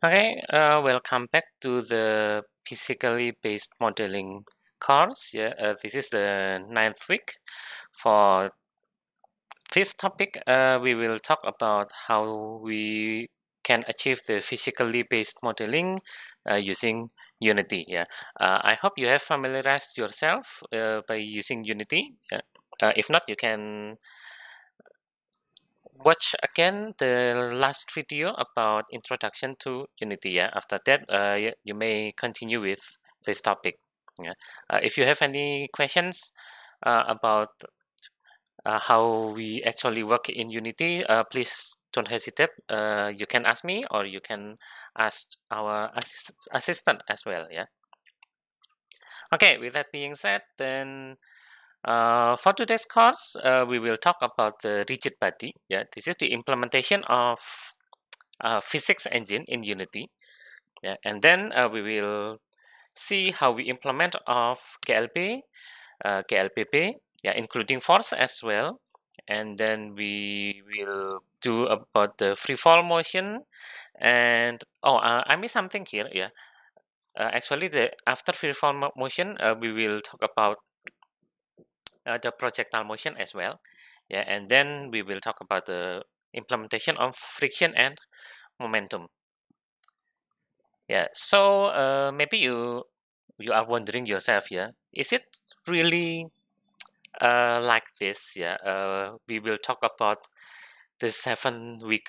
Okay, uh, welcome back to the physically based modeling course. Yeah, uh, this is the ninth week. For this topic, uh, we will talk about how we can achieve the physically based modeling uh, using Unity. Yeah, uh, I hope you have familiarized yourself uh, by using Unity. Yeah. if not, you can watch again the last video about introduction to Unity. Yeah? After that, uh, you, may continue with this topic. Yeah? Uh, if you have any questions uh, about uh, how we actually work in Unity, uh, please don't hesitate. Uh, you can ask me or you can ask our assist assistant as well. Yeah. Okay, with that being said, then uh, for today's course, uh, we will talk about the rigid body. Yeah, this is the implementation of uh, physics engine in Unity. Yeah, and then uh, we will see how we implement of KLP, uh, KLPP, yeah, including force as well. And then we will do about the free fall motion. And oh, I missed something here. Yeah, actually, the after free fall motion, we will talk about uh, the projectile motion as well. Yeah, and then we will talk about the implementation of friction and momentum. Yeah, so uh, maybe you you are wondering yourself, yeah, is it really uh, like this? Yeah, uh, we will talk about the seven week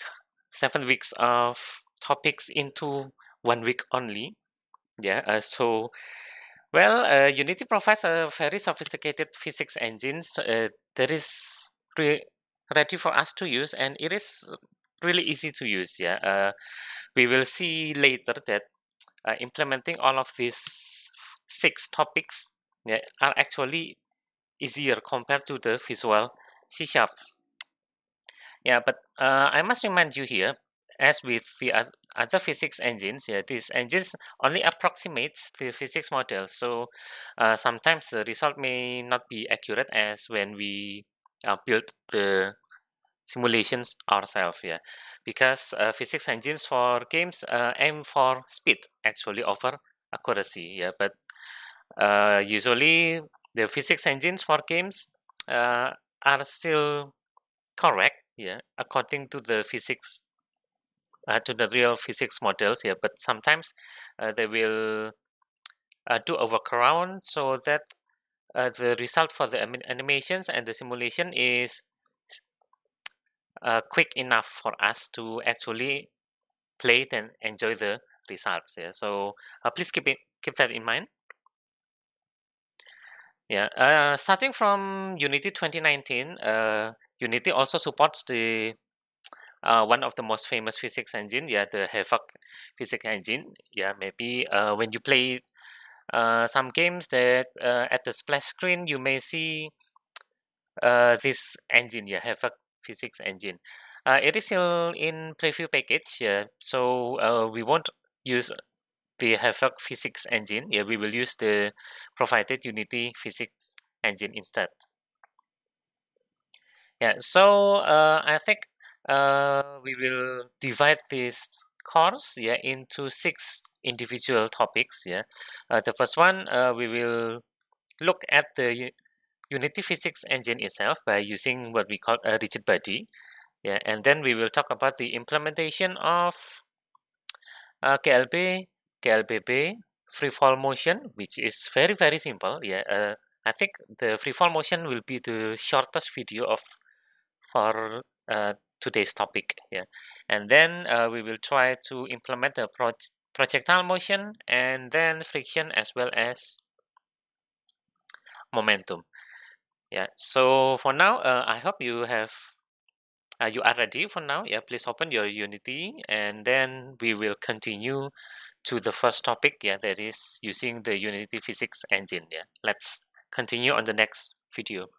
seven weeks of topics into one week only. Yeah, uh, so well, uh, Unity provides a very sophisticated physics engine uh, that is re ready for us to use, and it is really easy to use. Yeah, uh, we will see later that uh, implementing all of these six topics yeah, are actually easier compared to the Visual C Sharp. Yeah, but uh, I must remind you here as with the other physics engines, yeah, these engines only approximates the physics model. So uh, sometimes the result may not be accurate as when we uh, build the simulations ourselves yeah because uh, physics engines for games uh, aim for speed actually over accuracy yeah but uh, usually the physics engines for games uh, are still correct yeah according to the physics uh, to the real physics models here, but sometimes uh, they will uh, do a workaround so that uh, the result for the animations and the simulation is uh, quick enough for us to actually play it and enjoy the results. Yeah, so uh, please keep it keep that in mind. Yeah, starting from Unity 2019, Unity also supports the uh, one of the most famous physics engine, yeah, the Havok physics engine. Yeah, maybe uh, when you play uh, some games that uh, at the splash screen, you may see uh, this engine, yeah, Havok physics engine. Uh, it is still in preview package, yeah, so uh, we won't use the Havok physics engine. Yeah, we will use the provided Unity physics engine instead. Yeah, so uh, I think uh, we will divide this course yeah into six individual topics yeah uh, the first one uh, we will look at the unity physics engine itself by using what we call a rigid body yeah and then we will talk about the implementation of uh, klb klbb free fall motion which is very very simple yeah uh, i think the free fall motion will be the shortest video of for uh, today's topic yeah, And then uh, we will try to implement the pro projectile motion and then friction as well as momentum. Yeah, so for now, uh, I hope you have uh, you are ready for now. Yeah, please open your Unity and then we will continue to the first topic. Yeah, that is using the Unity Physics engine. Yeah, let's continue on the next video.